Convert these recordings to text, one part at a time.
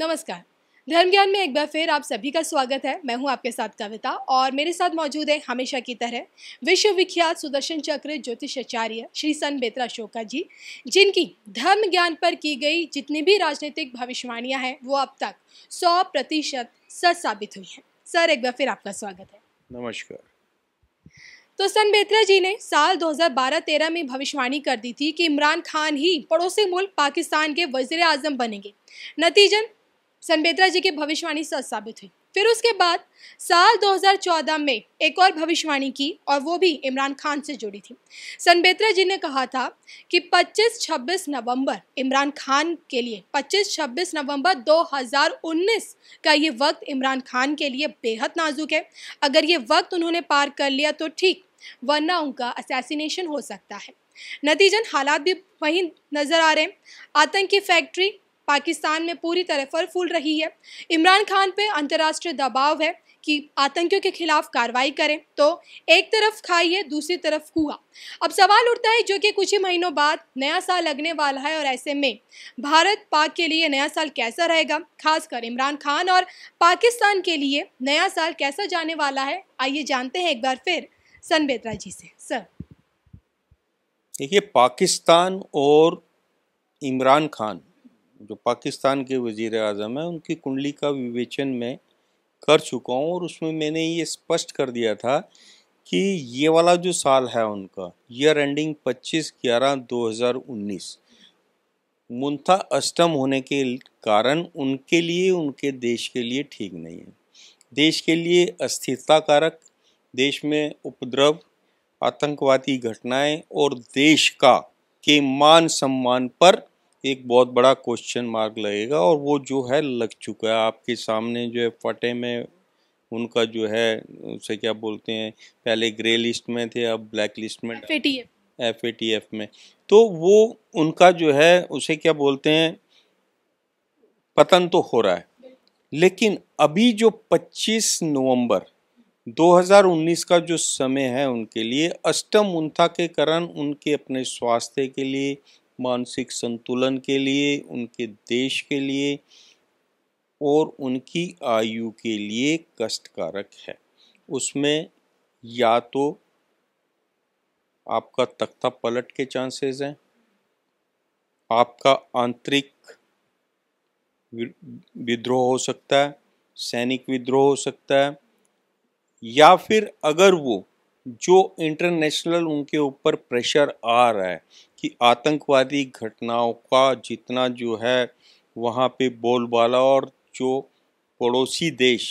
नमस्कार धर्म ज्ञान में एक बार फिर आप सभी का स्वागत है मैं हूं आपके साथ कविता और मेरे साथ मौजूद है हमेशा की तरह विश्वविख्यात सुदर्शन चक्र ज्योतिषाचार्य श्री सन बेतरा शोका जी जिनकी धर्म ज्ञान पर की गई जितनी भी राजनीतिक भविष्यवाणियां हैं वो अब तक सौ प्रतिशत सच साबित हुई हैं सर एक बार फिर आपका स्वागत है नमस्कार तो सन बेत्रा जी ने साल 2012-13 में भविष्यवाणी कर दी थी कि इमरान खान ही पड़ोसी मुल्क पाकिस्तान के वजीर आजम बनेंगे नतीजन संबेद्रा जी की भविष्यवाणी सच साबित हुई फिर उसके बाद साल 2014 में एक और भविष्यवाणी की और वो भी इमरान खान से जुड़ी थी सनबेत्रा जी ने कहा था कि 25-26 नवंबर इमरान खान के लिए 25-26 नवंबर 2019 का ये वक्त इमरान खान के लिए बेहद नाजुक है अगर ये वक्त उन्होंने पार कर लिया तो ठीक वरना उनका असैसिनेशन हो सकता है नतीजन हालात भी वहीं नज़र आ रहे हैं आतंकी फैक्ट्री पाकिस्तान में पूरी तरह फल फूल रही है इमरान खान पे अंतर्राष्ट्रीय दबाव है कि आतंकियों के खिलाफ कार्रवाई करें तो एक तरफ खाई है दूसरी तरफ कुआ अब सवाल उठता है जो कि कुछ ही महीनों बाद नया साल लगने वाला है और ऐसे में भारत पाक के लिए नया साल कैसा रहेगा खासकर इमरान खान और पाकिस्तान के लिए नया साल कैसा जाने वाला है आइए जानते हैं एक बार फिर सन जी से सर देखिए पाकिस्तान और इमरान खान जो पाकिस्तान के वज़ी अजम हैं उनकी कुंडली का विवेचन मैं कर चुका हूँ और उसमें मैंने ये स्पष्ट कर दिया था कि ये वाला जो साल है उनका ईयर एंडिंग 25 ग्यारह 2019 मुंथा अष्टम होने के कारण उनके लिए उनके देश के लिए ठीक नहीं है देश के लिए अस्थिरता कारक देश में उपद्रव आतंकवादी घटनाएं और देश का के मान सम्मान पर एक बहुत बड़ा क्वेश्चन मार्क लगेगा और वो जो है लग चुका है आपके सामने जो है फटे में उनका जो है उसे क्या बोलते हैं पहले ग्रे लिस्ट में थे अब ब्लैक लिस्ट में एफ ए टी एफ में तो वो उनका जो है उसे क्या बोलते हैं पतन तो हो रहा है लेकिन अभी जो 25 नवंबर 2019 का जो समय है उनके लिए अष्टम उन्था के कारण उनके अपने स्वास्थ्य के लिए मानसिक संतुलन के लिए उनके देश के लिए और उनकी आयु के लिए कष्टकारक है उसमें या तो आपका तख्ता पलट के चांसेस हैं आपका आंतरिक विद्रोह हो सकता है सैनिक विद्रोह हो सकता है या फिर अगर वो जो इंटरनेशनल उनके ऊपर प्रेशर आ रहा है कि आतंकवादी घटनाओं का जितना जो है वहाँ पे बोलबाला और जो पड़ोसी देश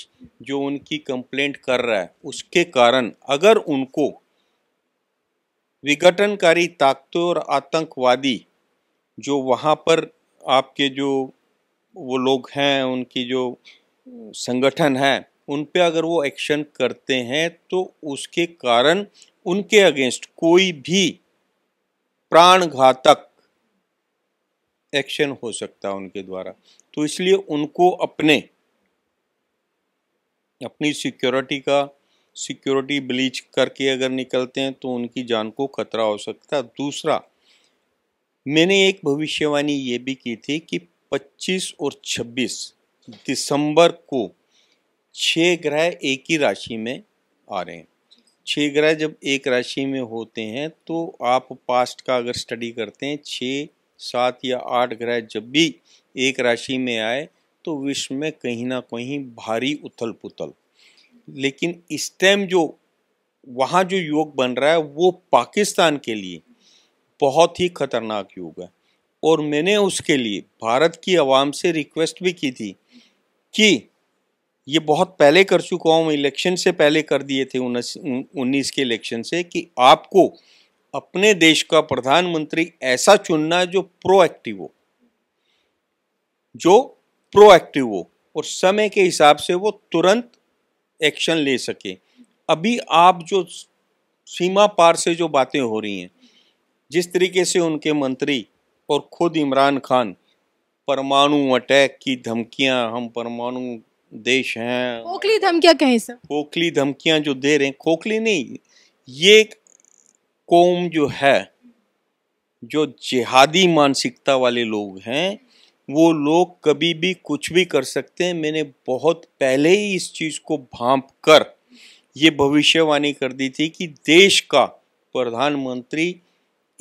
जो उनकी कंप्लेंट कर रहा है उसके कारण अगर उनको विघटनकारी ताकतों और आतंकवादी जो वहाँ पर आपके जो वो लोग हैं उनकी जो संगठन हैं उन पे अगर वो एक्शन करते हैं तो उसके कारण उनके अगेंस्ट कोई भी प्राण घातक एक्शन हो सकता है उनके द्वारा तो इसलिए उनको अपने अपनी सिक्योरिटी का सिक्योरिटी ब्लीच करके अगर निकलते हैं तो उनकी जान को खतरा हो सकता है दूसरा मैंने एक भविष्यवाणी ये भी की थी कि 25 और 26 दिसंबर को छह ग्रह एक ही राशि में आ रहे हैं छः ग्रह जब एक राशि में होते हैं तो आप पास्ट का अगर स्टडी करते हैं छः सात या आठ ग्रह जब भी एक राशि में आए तो विश्व में कहीं ना कहीं भारी उथल पुथल लेकिन इस टाइम जो वहाँ जो योग बन रहा है वो पाकिस्तान के लिए बहुत ही खतरनाक योग है और मैंने उसके लिए भारत की आवाम से रिक्वेस्ट भी की थी कि ये बहुत पहले कर चुका हूँ इलेक्शन से पहले कर दिए थे उन्नीस के इलेक्शन से कि आपको अपने देश का प्रधानमंत्री ऐसा चुनना है जो प्रोएक्टिव हो जो प्रोएक्टिव हो और समय के हिसाब से वो तुरंत एक्शन ले सके अभी आप जो सीमा पार से जो बातें हो रही हैं जिस तरीके से उनके मंत्री और खुद इमरान खान परमाणु अटैक की धमकियां हम परमाणु देश हैं खोखली धमकियां कहें सर खोखली धमकियां जो दे रहे हैं खोखली नहीं ये कौम जो है जो जिहादी मानसिकता वाले लोग हैं वो लोग कभी भी कुछ भी कर सकते हैं मैंने बहुत पहले ही इस चीज़ को भांप कर ये भविष्यवाणी कर दी थी कि देश का प्रधानमंत्री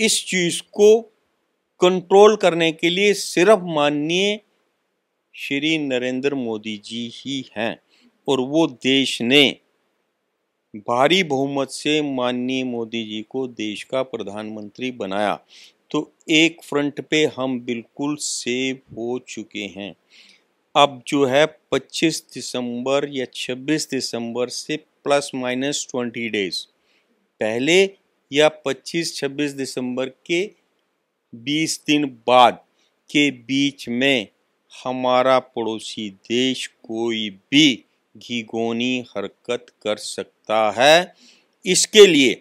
इस चीज़ को कंट्रोल करने के लिए सिर्फ माननीय श्री नरेंद्र मोदी जी ही हैं और वो देश ने भारी बहुमत से माननीय मोदी जी को देश का प्रधानमंत्री बनाया तो एक फ्रंट पे हम बिल्कुल सेव हो चुके हैं अब जो है 25 दिसंबर या 26 दिसंबर से प्लस माइनस 20 डेज पहले या 25-26 दिसंबर के 20 दिन बाद के बीच में हमारा पड़ोसी देश कोई भी घिगोनी हरकत कर सकता है इसके लिए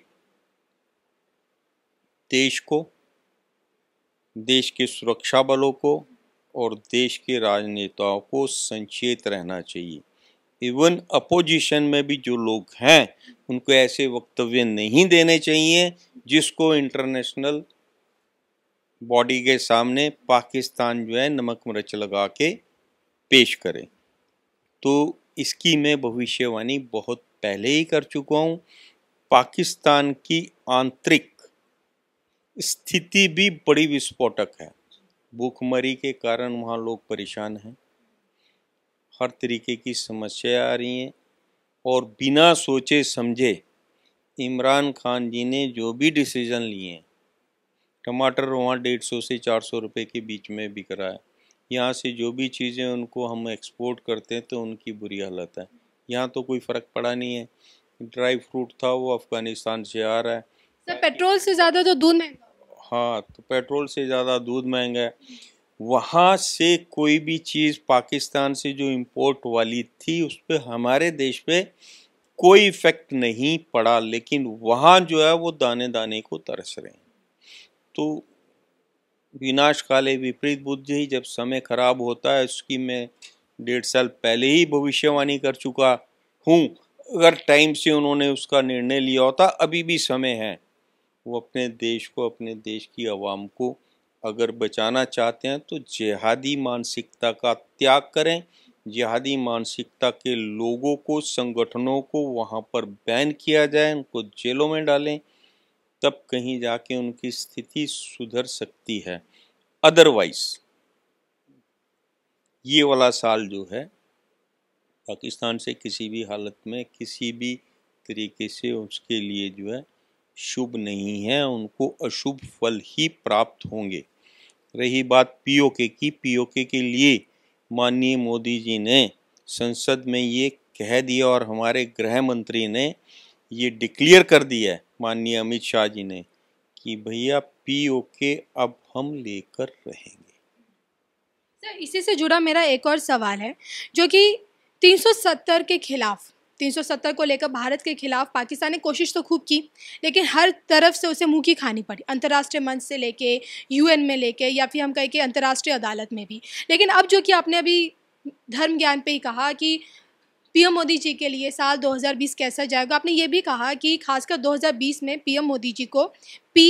देश को देश के सुरक्षा बलों को और देश के राजनेताओं को संचेत रहना चाहिए इवन अपोजिशन में भी जो लोग हैं उनको ऐसे वक्तव्य नहीं देने चाहिए जिसको इंटरनेशनल बॉडी के सामने पाकिस्तान जो है नमक मिर्च लगा के पेश करे तो इसकी मैं भविष्यवाणी बहुत पहले ही कर चुका हूँ पाकिस्तान की आंतरिक स्थिति भी बड़ी विस्फोटक है भूखमरी के कारण वहाँ लोग परेशान हैं हर तरीके की समस्याएं आ रही हैं और बिना सोचे समझे इमरान खान जी ने जो भी डिसीज़न लिए हैं टमाटर वहाँ डेढ़ सौ से चार सौ रुपये के बीच में बिक रहा है यहाँ से जो भी चीज़ें उनको हम एक्सपोर्ट करते हैं तो उनकी बुरी हालत है यहाँ तो कोई फ़र्क पड़ा नहीं है ड्राई फ्रूट था वो अफ़गानिस्तान से आ रहा है सर पेट्रोल से ज़्यादा तो दूध महंगा हाँ तो पेट्रोल से ज़्यादा दूध महंगा है वहाँ से कोई भी चीज़ पाकिस्तान से जो इम्पोर्ट वाली थी उस पर हमारे देश पे कोई इफ़ेक्ट नहीं पड़ा लेकिन वहाँ जो है वो दाने दाने को तरस रहे हैं तो विनाश काले विपरीत बुद्धि जब समय खराब होता है उसकी मैं डेढ़ साल पहले ही भविष्यवाणी कर चुका हूँ अगर टाइम से उन्होंने उसका निर्णय लिया होता अभी भी समय है वो अपने देश को अपने देश की आवाम को अगर बचाना चाहते हैं तो जिहादी मानसिकता का त्याग करें जिहादी मानसिकता के लोगों को संगठनों को वहाँ पर बैन किया जाए उनको जेलों में डालें तब कहीं जाके उनकी स्थिति सुधर सकती है अदरवाइज ये वाला साल जो है पाकिस्तान से किसी भी हालत में किसी भी तरीके से उसके लिए जो है शुभ नहीं है उनको अशुभ फल ही प्राप्त होंगे रही बात पीओके की पीओके के लिए माननीय मोदी जी ने संसद में ये कह दिया और हमारे गृह मंत्री ने ये डिक्लेयर कर दिया है माननीय अमित शाह जी ने कि भैया पीओके अब हम लेकर रहेंगे सर तो इसी से जुड़ा मेरा एक और सवाल है जो कि 370 के खिलाफ 370 को लेकर भारत के खिलाफ पाकिस्तान ने कोशिश तो खूब की लेकिन हर तरफ से उसे मुँह की खानी पड़ी अंतर्राष्ट्रीय मंच से लेके यूएन में लेके या फिर हम कहें कि अंतर्राष्ट्रीय अदालत में भी लेकिन अब जो कि आपने अभी धर्म ज्ञान पे ही कहा कि पीएम मोदी जी के लिए साल 2020 कैसा जाएगा आपने ये भी कहा कि खासकर 2020 में पीएम मोदी जी को पी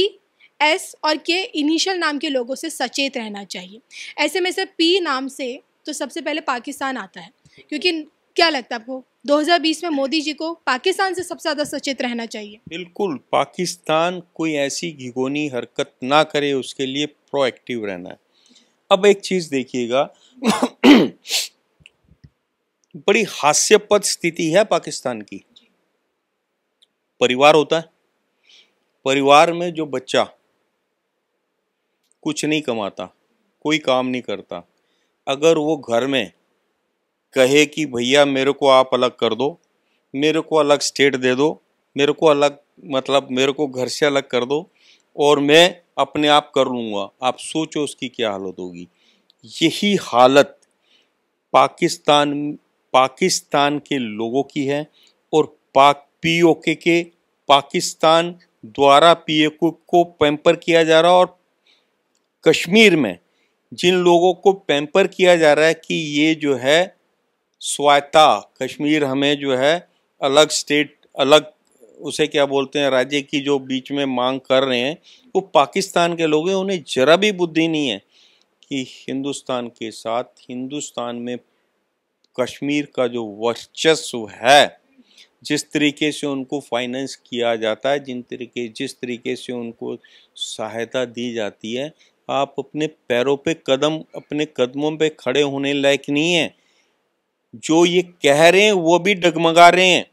एस और के इनिशियल नाम के लोगों से सचेत रहना चाहिए ऐसे में से पी नाम से तो सबसे पहले पाकिस्तान आता है क्योंकि क्या लगता है आपको 2020 में मोदी जी को पाकिस्तान से सबसे ज़्यादा सचेत रहना चाहिए बिल्कुल पाकिस्तान कोई ऐसी घिगोनी हरकत ना करे उसके लिए प्रोएक्टिव रहना है अब एक चीज़ देखिएगा बड़ी हास्यपद स्थिति है पाकिस्तान की परिवार होता है परिवार में जो बच्चा कुछ नहीं कमाता कोई काम नहीं करता अगर वो घर में कहे कि भैया मेरे को आप अलग कर दो मेरे को अलग स्टेट दे दो मेरे को अलग मतलब मेरे को घर से अलग कर दो और मैं अपने आप कर लूँगा आप सोचो उसकी क्या हालत होगी यही हालत पाकिस्तान पाकिस्तान के लोगों की है और पाक ओ के पाकिस्तान द्वारा ए को पैम्पर किया जा रहा है और कश्मीर में जिन लोगों को पैम्पर किया जा रहा है कि ये जो है स्वायत्ता कश्मीर हमें जो है अलग स्टेट अलग उसे क्या बोलते हैं राज्य की जो बीच में मांग कर रहे हैं वो पाकिस्तान के लोग हैं उन्हें जरा भी बुद्धि नहीं है कि हिंदुस्तान के साथ हिंदुस्तान में कश्मीर का जो वर्चस्व है जिस तरीके से उनको फाइनेंस किया जाता है जिन तरीके जिस तरीके से उनको सहायता दी जाती है आप अपने पैरों पे कदम अपने कदमों पे खड़े होने लायक नहीं है जो ये कह रहे हैं वो भी डगमगा रहे हैं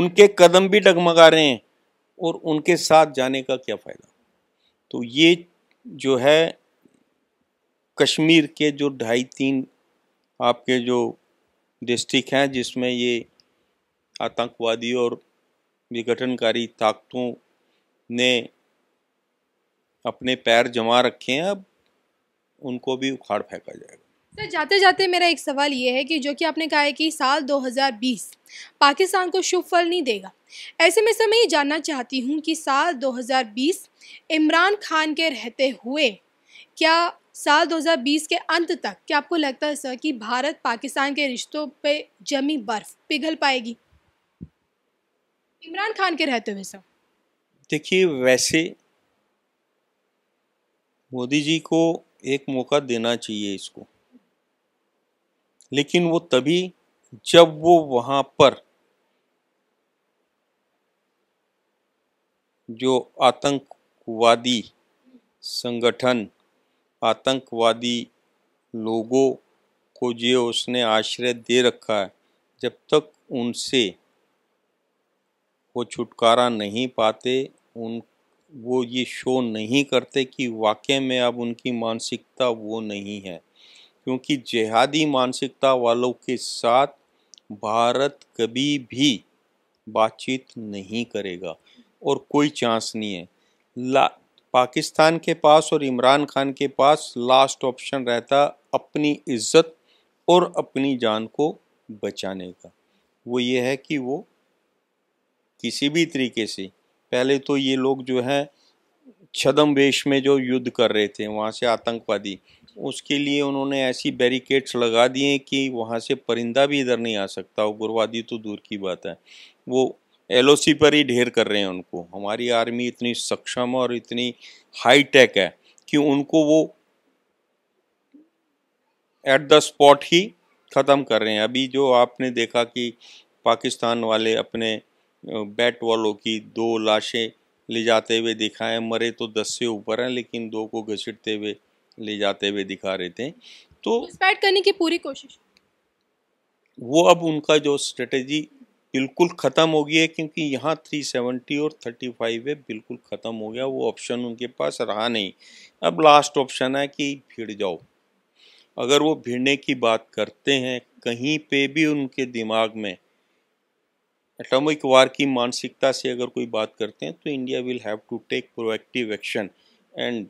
उनके कदम भी डगमगा रहे हैं और उनके साथ जाने का क्या फ़ायदा तो ये जो है कश्मीर के जो ढाई तीन आपके जो डिस्ट्रिक्ट हैं जिसमें ये आतंकवादी और विघटनकारी ताकतों ने अपने पैर जमा रखे हैं अब उनको भी उखाड़ फेंका जाएगा सर जाते जाते मेरा एक सवाल ये है कि जो कि आपने कहा है कि साल 2020 पाकिस्तान को शुभ फल नहीं देगा ऐसे में सर मैं ये जानना चाहती हूँ कि साल 2020 इमरान खान के रहते हुए क्या साल 2020 के अंत तक क्या आपको लगता है सर कि भारत पाकिस्तान के रिश्तों पे जमी बर्फ पिघल पाएगी इमरान खान के रहते हुए सर देखिए वैसे मोदी जी को एक मौका देना चाहिए इसको लेकिन वो तभी जब वो वहां पर जो आतंकवादी संगठन आतंकवादी लोगों को जो उसने आश्रय दे रखा है जब तक उनसे वो छुटकारा नहीं पाते उन वो ये शो नहीं करते कि वाकई में अब उनकी मानसिकता वो नहीं है क्योंकि जिहादी मानसिकता वालों के साथ भारत कभी भी बातचीत नहीं करेगा और कोई चांस नहीं है ला पाकिस्तान के पास और इमरान खान के पास लास्ट ऑप्शन रहता अपनी इज्जत और अपनी जान को बचाने का वो ये है कि वो किसी भी तरीके से पहले तो ये लोग जो हैं छदम वेश में जो युद्ध कर रहे थे वहाँ से आतंकवादी उसके लिए उन्होंने ऐसी बैरिकेड्स लगा दिए कि वहाँ से परिंदा भी इधर नहीं आ सकता उग्रवादी तो दूर की बात है वो एल पर ही ढेर कर रहे हैं उनको हमारी आर्मी इतनी सक्षम और इतनी हाई टेक है कि उनको वो एट द स्पॉट ही ख़त्म कर रहे हैं अभी जो आपने देखा कि पाकिस्तान वाले अपने बैट वालों की दो लाशें ले जाते हुए दिखाए मरे तो दस से ऊपर हैं लेकिन दो को घसीटते हुए ले जाते हुए दिखा रहे थे तो करने की पूरी कोशिश वो अब उनका जो स्ट्रेटेजी बिल्कुल ख़त्म हो गई है क्योंकि यहाँ 370 और 35 है बिल्कुल ख़त्म हो गया वो ऑप्शन उनके पास रहा नहीं अब लास्ट ऑप्शन है कि भिड़ जाओ अगर वो भिड़ने की बात करते हैं कहीं पे भी उनके दिमाग में एटॉमिक वार की मानसिकता से अगर कोई बात करते हैं तो India will have to take proactive action and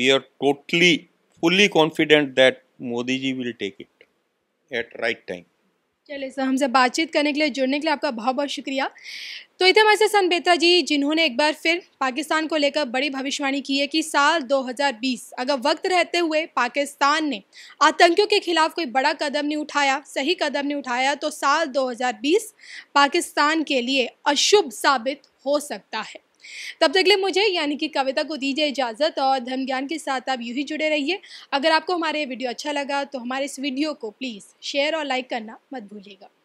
we are totally fully confident that Modi ji will take it at right time चलिए सर हमसे बातचीत करने के लिए जुड़ने के लिए आपका बहुत बहुत शुक्रिया तो इतने हमारे सन बेता जी जिन्होंने एक बार फिर पाकिस्तान को लेकर बड़ी भविष्यवाणी की है कि साल 2020 अगर वक्त रहते हुए पाकिस्तान ने आतंकियों के खिलाफ कोई बड़ा कदम नहीं उठाया सही कदम नहीं उठाया तो साल 2020 पाकिस्तान के लिए अशुभ साबित हो सकता है तब तक ले मुझे यानी कि कविता को दीजिए इजाज़त और धर्म ज्ञान के साथ आप यूँ ही जुड़े रहिए अगर आपको हमारे वीडियो अच्छा लगा तो हमारे इस वीडियो को प्लीज़ शेयर और लाइक करना मत भूलिएगा